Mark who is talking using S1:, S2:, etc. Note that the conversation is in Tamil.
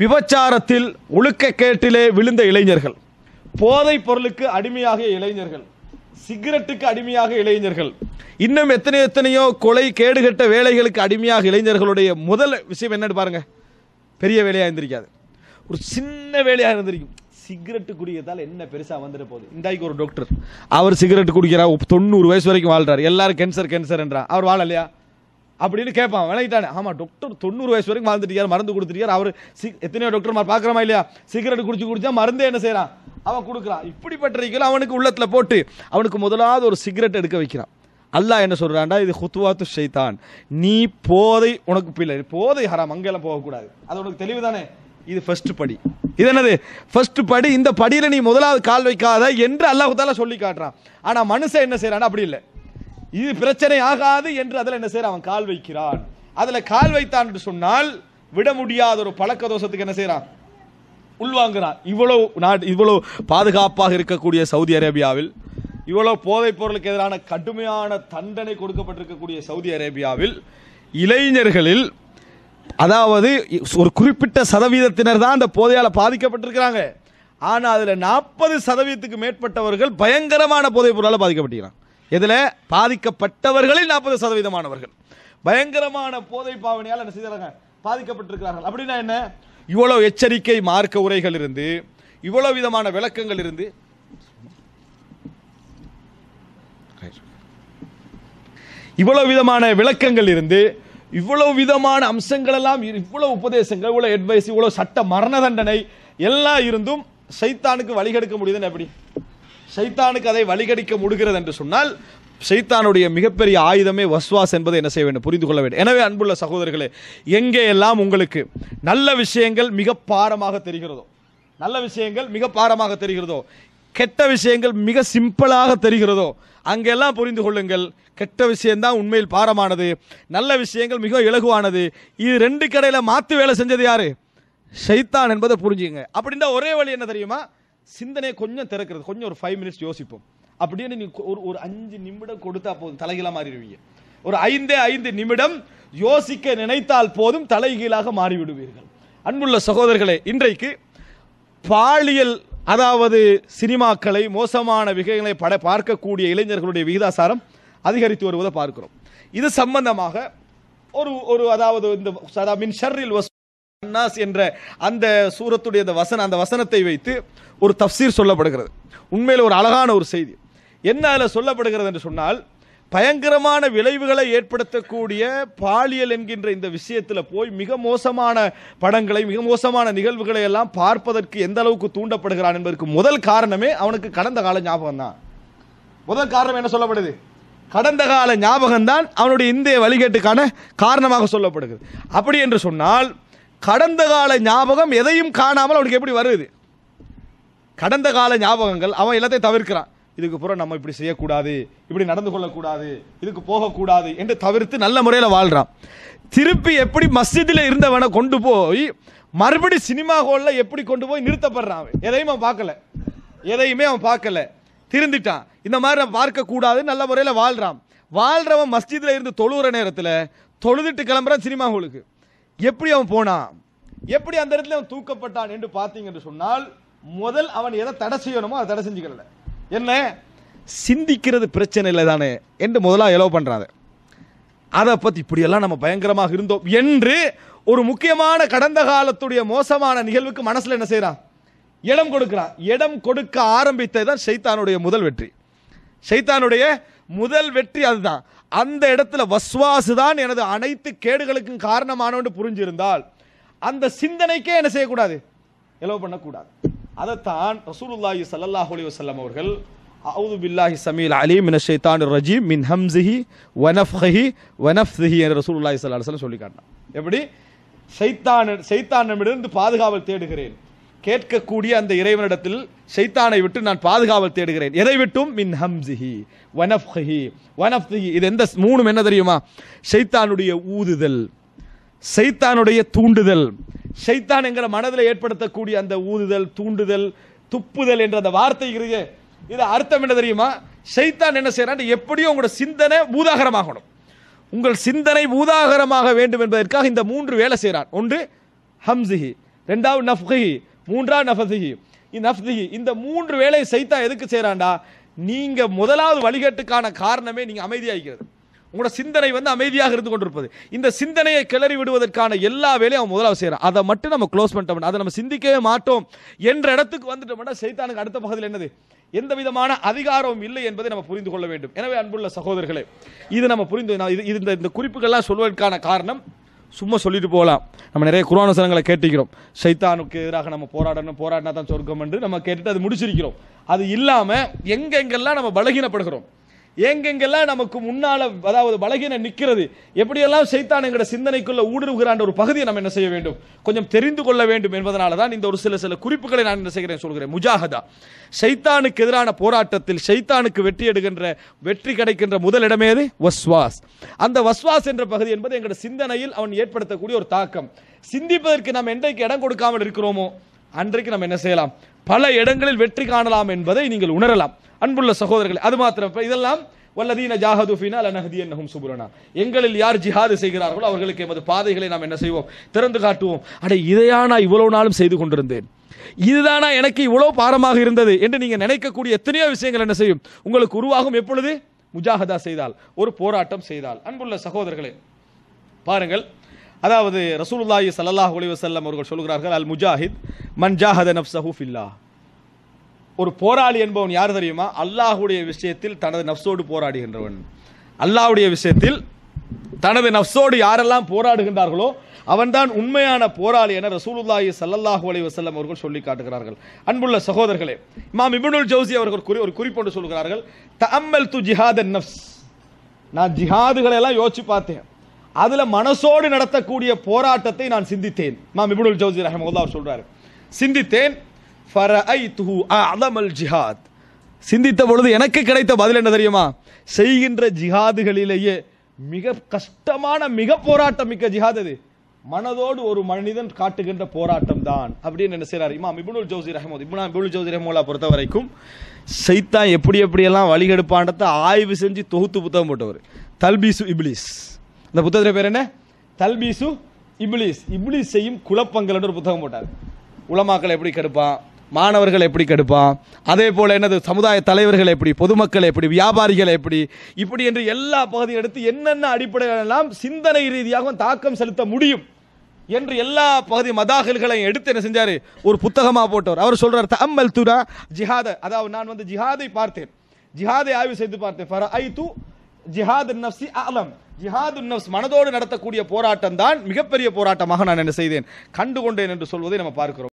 S1: விபச்சாரத்தில் உழுக்க கேட்டிலே விழுந்த இளைஞர்கள் போதை பொருளுக்கு அடிமையாகிய இளைஞர்கள் சிகரெட்டுக்கு அடிமையாக இளைஞர்கள் இன்னும் எத்தனை எத்தனையோ கொலை கேடுகட்ட வேலைகளுக்கு அடிமையாக இளைஞர்களுடைய முதல் விஷயம் என்னன்னு பாருங்க பெரிய வேலையாக இருந்திருக்காது ஒரு சின்ன வேலையாக இருந்திருக்கும் சிகரெட்டு குடிக்கிறதால என்ன பெருசாக வந்துட போகுது இந்தாய்க்கு ஒரு டாக்டர் அவர் சிகரெட்டு குடிக்கிறார் தொண்ணூறு வயசு வரைக்கும் வாழ்றாரு எல்லாரும் கேன்சர் கேன்சர் என்றார் அவர் வாழலையா அப்படின்னு கேட்பான் விளங்கிட்டானே ஆமாம் டாக்டர் தொண்ணூறு வயசு வரைக்கும் வாழ்ந்துட்டு மருந்து கொடுத்துருக்கார் அவர் எத்தனையோ டாக்டர் மாதிரி பார்க்குறமா இல்லையா சிகரெட் குடிச்சு குடிச்சா மருந்தே என்ன செய்கிறான் அவன் கொடுக்குறான் இப்படிப்பட்ட அவனுக்கு உள்ளத்தில் போட்டு அவனுக்கு முதலாவது ஒரு சிகரெட் எடுக்க வைக்கிறான் அல்லாஹ் என்ன சொல்கிறான்டா இது ஹுத்வாத்து ஷைத்தான் நீ போதை உனக்கு பிள்ளை போதை ஹராம் அங்கெல்லாம் போகக்கூடாது அது உனக்கு தெளிவு தானே இது ஃபர்ஸ்ட் படி இது என்னது ஃபர்ஸ்ட் படி இந்த படியில் நீ முதலாவது கால் வைக்காத என்று அல்லாஹு தாலா சொல்லி காட்டுறான் ஆனால் மனுஷன் என்ன செய்கிறான்னா அப்படி இல்லை இது பிரச்சனை ஆகாது என்று அதில் என்ன செய்யற அவன் கால் வைக்கிறான் அதில் கால் வைத்தான் என்று சொன்னால் விட முடியாத ஒரு பழக்க தோஷத்துக்கு என்ன செய்யறான் உள்வாங்குறான் இவ்வளவு நாடு இவ்வளவு பாதுகாப்பாக இருக்கக்கூடிய சவுதி அரேபியாவில் இவ்வளவு போதைப் பொருளுக்கு எதிரான கடுமையான தண்டனை கொடுக்கப்பட்டிருக்கக்கூடிய சவுதி அரேபியாவில் இளைஞர்களில் அதாவது ஒரு குறிப்பிட்ட சதவீதத்தினர் தான் அந்த போதையால் பாதிக்கப்பட்டிருக்கிறாங்க ஆனால் அதில் நாற்பது சதவீதத்துக்கு மேற்பட்டவர்கள் பயங்கரமான போதைப் பொருளால் பாதிக்கப்பட்டிருக்கிறாங்க இதில் பாதிக்கப்பட்டவர்களில் நாற்பது சதவீதமானவர்கள் பயங்கரமான போதை பாவனையால் என்ன செய்தாங்க பாதிக்கப்பட்டிருக்கிறார்கள் அப்படின்னா என்ன இவ்வளோ எச்சரிக்கை மார்க்க உரைகள் இருந்து இவ்வளோ விதமான விளக்கங்கள் இருந்து இவ்வளவு விதமான விளக்கங்கள் இருந்து இவ்வளவு விதமான அம்சங்கள் எல்லாம் இவ்வளவு உபதேசங்கள் இவ்வளவு அட்வைஸ் இவ்வளவு சட்ட மரண தண்டனை எல்லாம் இருந்தும் சைத்தானுக்கு வழிகெடுக்க முடியுதுன்னு எப்படி சைத்தானுக்கு அதை வழிகடிக்க முடிகிறது என்று சொன்னால் சைத்தானுடைய மிகப்பெரிய ஆயுதமே வஸ்வாஸ் என்பதை என்ன செய்ய வேண்டும் புரிந்து கொள்ள வேண்டும் எனவே அன்புள்ள சகோதரர்களே எங்கே எல்லாம் உங்களுக்கு நல்ல விஷயங்கள் மிக பாரமாக தெரிகிறதோ நல்ல விஷயங்கள் மிக பாரமாக தெரிகிறதோ கெட்ட விஷயங்கள் மிக சிம்பிளாக தெரிகிறதோ அங்கெல்லாம் புரிந்து கொள்ளுங்கள் கெட்ட விஷயம்தான் உண்மையில் பாரமானது நல்ல விஷயங்கள் மிக இலகுவானது இது ரெண்டு கடையில் மாற்று வேலை செஞ்சது யார் சைத்தான் என்பதை புரிஞ்சுங்க அப்படின்னா ஒரே வழி என்ன தெரியுமா சிந்தனை கொஞ்சம் திறக்கிறது கொஞ்சம் ஒரு ஃபைவ் மினிட்ஸ் யோசிப்போம் அப்படின்னு நீ ஒரு ஒரு அஞ்சு நிமிடம் கொடுத்தா போதும் தலைகீழாக மாறிடுவீங்க ஒரு ஐந்தே ஐந்து நிமிடம் யோசிக்க நினைத்தால் போதும் தலைகீழாக மாறிவிடுவீர்கள் அன்புள்ள சகோதரர்களே இன்றைக்கு பாலியல் அதாவது சினிமாக்களை மோசமான விகைகளை பட பார்க்கக்கூடிய இளைஞர்களுடைய விகிதாசாரம் அதிகரித்து வருவதை பார்க்கிறோம் இது சம்பந்தமாக ஒரு ஒரு அதாவது இந்த மின் ஷர்ரில் அன்னாஸ் என்ற அந்த சூரத்துடைய அந்த வசன அந்த வசனத்தை வைத்து ஒரு தப்சீர் சொல்லப்படுகிறது உண்மையில் ஒரு அழகான ஒரு செய்தி என்ன அதில் சொல்லப்படுகிறது என்று சொன்னால் பயங்கரமான விளைவுகளை ஏற்படுத்தக்கூடிய பாலியல் என்கின்ற இந்த விஷயத்தில் போய் மிக மோசமான படங்களை மிக மோசமான நிகழ்வுகளை எல்லாம் பார்ப்பதற்கு எந்த அளவுக்கு தூண்டப்படுகிறான் என்பதற்கு முதல் காரணமே அவனுக்கு கடந்த கால ஞாபகம் தான் முதல் காரணம் என்ன சொல்லப்படுது கடந்த கால ஞாபகம்தான் அவனுடைய இந்திய வழிகேட்டுக்கான காரணமாக சொல்லப்படுகிறது அப்படி என்று சொன்னால் கடந்த கால ஞாபகம் எதையும் காணாமல் அவனுக்கு எப்படி வருது கடந்த கால ஞாபகங்கள் அவன் எல்லாத்தையும் தவிர்க்கிறான் இதுக்கு புறம் நம்ம இப்படி செய்யக்கூடாது இப்படி நடந்து கொள்ளக்கூடாது இதுக்கு போகக்கூடாது என்று தவிர்த்து நல்ல முறையில் வாழ்கிறான் திருப்பி எப்படி மஸ்ஜிதில் இருந்தவனை கொண்டு போய் மறுபடி சினிமா ஹோலில் எப்படி கொண்டு போய் நிறுத்தப்படுறான் அவன் எதையும் அவன் பார்க்கல எதையுமே அவன் பார்க்கல திருந்திட்டான் இந்த மாதிரி நான் பார்க்கக்கூடாது நல்ல முறையில் வாழ்கிறான் வாழ்கிறவன் மஸ்ஜிதில் இருந்து தொழுகிற நேரத்தில் தொழுதுட்டு கிளம்புறான் சினிமா ஹோலுக்கு எப்படி அவன் போனான் எப்படி அந்த இடத்துல அவன் தூக்கப்பட்டான் என்று பார்த்தீங்க என்று சொன்னால் முதல் அவன் எதை தடை செய்யணுமோ அதை தடை செஞ்சுக்கல என்ன சிந்திக்கிறது பிரச்சனை இல்லை தானே என்று முதலாக எலோ பண்ணுறாங்க அதை பற்றி இப்படியெல்லாம் நம்ம பயங்கரமாக இருந்தோம் என்று ஒரு முக்கியமான கடந்த காலத்துடைய மோசமான நிகழ்வுக்கு மனசில் என்ன செய்கிறான் இடம் கொடுக்குறான் இடம் கொடுக்க ஆரம்பித்தது தான் சைத்தானுடைய முதல் வெற்றி சைத்தானுடைய முதல் வெற்றி அதுதான் அந்த இடத்துல வஸ்வாசு தான் எனது அனைத்து கேடுகளுக்கும் காரணமானவன்னு புரிஞ்சிருந்தால் அந்த சிந்தனைக்கே என்ன செய்யக்கூடாது எலவு பண்ணக்கூடாது அதைத்தான் ரசூலுல்லாஹி சல்லாஹ் அலி வசல்லம் அவர்கள் அவுது பில்லாஹி சமீல் அலி மின ஷைத்தான் ரஜீம் மின் ஹம்சிஹி வனஃப்ஹி வனஃப்ஹி என்ற ரசூலுல்லாஹி சல்லாஹ் அலுவலம் சொல்லி காட்டினான் எப்படி சைத்தான் சைத்தானமிருந்து பாதுகாவல் தேடுகிறேன் கேட்கக்கூடிய அந்த இறைவனிடத்தில் சைத்தானை விட்டு நான் பாதுகாவல் தேடுகிறேன் எதை விட்டும் மின் ஹம்சிஹி வனஃப்ஹி வனஃப்ஹி இது எந்த மூணும் என்ன தெரியுமா சைத்தானுடைய ஊதுதல் சைத்தானுடைய தூண்டுதல் சைத்தான் எங்கிற மனதில் ஏற்படுத்தக்கூடிய அந்த ஊதுதல் தூண்டுதல் துப்புதல் என்ற அந்த வார்த்தை இருக்கு இது அர்த்தம் என்ன தெரியுமா சைத்தான் என்ன செய்யறான் எப்படியும் உங்களோட சிந்தனை பூதாகரமாகணும் உங்கள் சிந்தனை பூதாகரமாக வேண்டும் என்பதற்காக இந்த மூன்று வேலை செய்கிறான் ஒன்று ஹம்சிஹி ரெண்டாவது நஃப்ஹி மூன்றா இந்த நஃப்திஹி இந்த மூன்று வேலையை செய்தா எதுக்கு செய்கிறாண்டா நீங்கள் முதலாவது வழிகட்டுக்கான காரணமே நீங்கள் அமைதியாகிறது உங்களோட சிந்தனை வந்து அமைதியாக இருந்து கொண்டிருப்பது இந்த சிந்தனையை கிளறி விடுவதற்கான எல்லா வேலையும் அவன் முதலாவது செய்கிறான் அதை மட்டும் நம்ம க்ளோஸ் பண்ணிட்டோம் அதை நம்ம சிந்திக்கவே மாட்டோம் என்ற இடத்துக்கு வந்துட்டோம்னா செய்தானுக்கு அடுத்த பகுதியில் என்னது எந்த விதமான அதிகாரமும் இல்லை என்பதை நம்ம புரிந்து கொள்ள வேண்டும் எனவே அன்புள்ள சகோதரர்களே இது நம்ம புரிந்து இது இந்த குறிப்புகள்லாம் சொல்வதற்கான காரணம் சும்மா சொல்லிட்டு போகலாம் நம்ம நிறைய சனங்களை கேட்டிருக்கிறோம் சைத்தானுக்கு எதிராக நம்ம போராடணும் போராடினா தான் சொர்க்கம் என்று நம்ம கேட்டுட்டு அது முடிச்சிருக்கிறோம் அது இல்லாமல் எங்கெங்கெல்லாம் நம்ம பலகீனப்படுகிறோம் எங்கெங்கெல்லாம் நமக்கு முன்னால அதாவது பலகீன நிற்கிறது எப்படியெல்லாம் சைத்தான் எங்கட சிந்தனைக்குள்ள ஊடுருகிறான்ற ஒரு பகுதியை நம்ம என்ன செய்ய வேண்டும் கொஞ்சம் தெரிந்து கொள்ள வேண்டும் என்பதனால தான் இந்த ஒரு சில சில குறிப்புகளை நான் என்ன செய்கிறேன் சொல்கிறேன் முஜாஹதா சைத்தானுக்கு எதிரான போராட்டத்தில் சைத்தானுக்கு வெற்றி எடுகின்ற வெற்றி கிடைக்கின்ற முதலிடமே அது வஸ்வாஸ் அந்த வஸ்வாஸ் என்ற பகுதி என்பது எங்கட சிந்தனையில் அவன் ஏற்படுத்தக்கூடிய ஒரு தாக்கம் சிந்திப்பதற்கு நாம் என்றைக்கு இடம் கொடுக்காமல் இருக்கிறோமோ அன்றைக்கு நம்ம என்ன செய்யலாம் பல இடங்களில் வெற்றி காணலாம் என்பதை நீங்கள் உணரலாம் அன்புள்ள சகோதரர்கள் அது மாத்திரம் இதெல்லாம் வல்லதீன ஜாஹதுஃபினா லனஹதியன்னஹும் சுபுரனா எங்களில் யார் ஜிஹாது செய்கிறார்களோ அவர்களுக்கு எமது பாதைகளை நாம் என்ன செய்வோம் திறந்து காட்டுவோம் அடை இதையா நான் இவ்வளவு நாளும் செய்து கொண்டிருந்தேன் இதுதானா எனக்கு இவ்வளவு பாரமாக இருந்தது என்று நீங்கள் நினைக்கக்கூடிய எத்தனையோ விஷயங்கள் என்ன செய்யும் உங்களுக்கு உருவாகும் எப்பொழுது முஜாஹதா செய்தால் ஒரு போராட்டம் செய்தால் அன்புள்ள சகோதரர்களே பாருங்கள் அதாவது ரசூலுல்லாஹி சல்லாஹ் ஒலி வசல்லம் அவர்கள் சொல்கிறார்கள் அல் முஜாஹித் மன் ஜாஹத நப்சஹூ ஒரு போராளி என்பவன் யார் தெரியுமா அல்லாஹுடைய விஷயத்தில் தனது நப்சோடு போராடுகின்றவன் அல்லாஹுடைய விஷயத்தில் தனது நப்சோடு யாரெல்லாம் போராடுகின்றார்களோ அவன்தான் உண்மையான போராளி என ரசூலுல்லாஹி சல்லல்லாஹு அலி வசல்லம் அவர்கள் சொல்லி காட்டுகிறார்கள் அன்புள்ள சகோதரர்களே இமாம் இபுனுல் ஜவுசி அவர்கள் குறி ஒரு குறிப்பொன்று சொல்கிறார்கள் த அம்மல் து ஜிஹாத் நஃப்ஸ் நான் ஜிஹாதுகளை எல்லாம் யோசிச்சு பார்த்தேன் அதுல மனசோடு நடத்தக்கூடிய போராட்டத்தை நான் சிந்தித்தேன் மாம் இபுல் ஜவுசி ரஹமுல்லா அவர் சொல்றாரு சிந்தித்தேன் ஜிஹாத் சிந்தித்த பொழுது எனக்கு கிடைத்த பதில் என்ன தெரியுமா செய்கின்ற ஜிஹாதுகளிலேயே மிக கஷ்டமான மிக போராட்டம் மிக்க ஜிஹாத் அது மனதோடு ஒரு மனிதன் காட்டுகின்ற போராட்டம் தான் அப்படின்னு என்ன செய்யறாரு இமாம் இபுனுல் ஜவுசி ரஹமது இபுனா இபுல் ஜவுசி ரஹமோலா பொறுத்த வரைக்கும் சைத்தா எப்படி எப்படியெல்லாம் வழிகெடுப்பாண்டத்தை ஆய்வு செஞ்சு தொகுத்து புத்தகம் போட்டவர் தல்பீசு இபிலிஸ் இந்த புத்தகத்தில் பேர் என்ன தல்பீசு இப்ளீஸ் இப்ளீஸ் செய்யும் குழப்பங்கள் ஒரு புத்தகம் போட்டார் உலமாக்களை எப்படி கெடுப்பான் மாணவர்களை எப்படி கெடுப்பான் அதே போல் என்னது சமுதாய தலைவர்களை எப்படி பொதுமக்களை எப்படி வியாபாரிகளை எப்படி இப்படி என்று எல்லா பகுதியும் எடுத்து என்னென்ன அடிப்படையிலெல்லாம் சிந்தனை ரீதியாகவும் தாக்கம் செலுத்த முடியும் என்று எல்லா பகுதி மதாகல்களையும் எடுத்து என்ன செஞ்சார் ஒரு புத்தகமாக போட்டவர் அவர் சொல்கிறார் தம்மல் துரா ஜிஹாத அதாவது நான் வந்து ஜிஹாதை பார்த்தேன் ஜிஹாதை ஆய்வு செய்து பார்த்தேன் ஃபர ஐ து ஜிஹாத் நப்சி ஆலம் ஜிஹாது மனதோடு நடத்தக்கூடிய போராட்டம் தான் மிகப்பெரிய போராட்டமாக நான் என்ன செய்தேன் கண்டு கொண்டேன் என்று சொல்வதை நம்ம பார்க்கிறோம்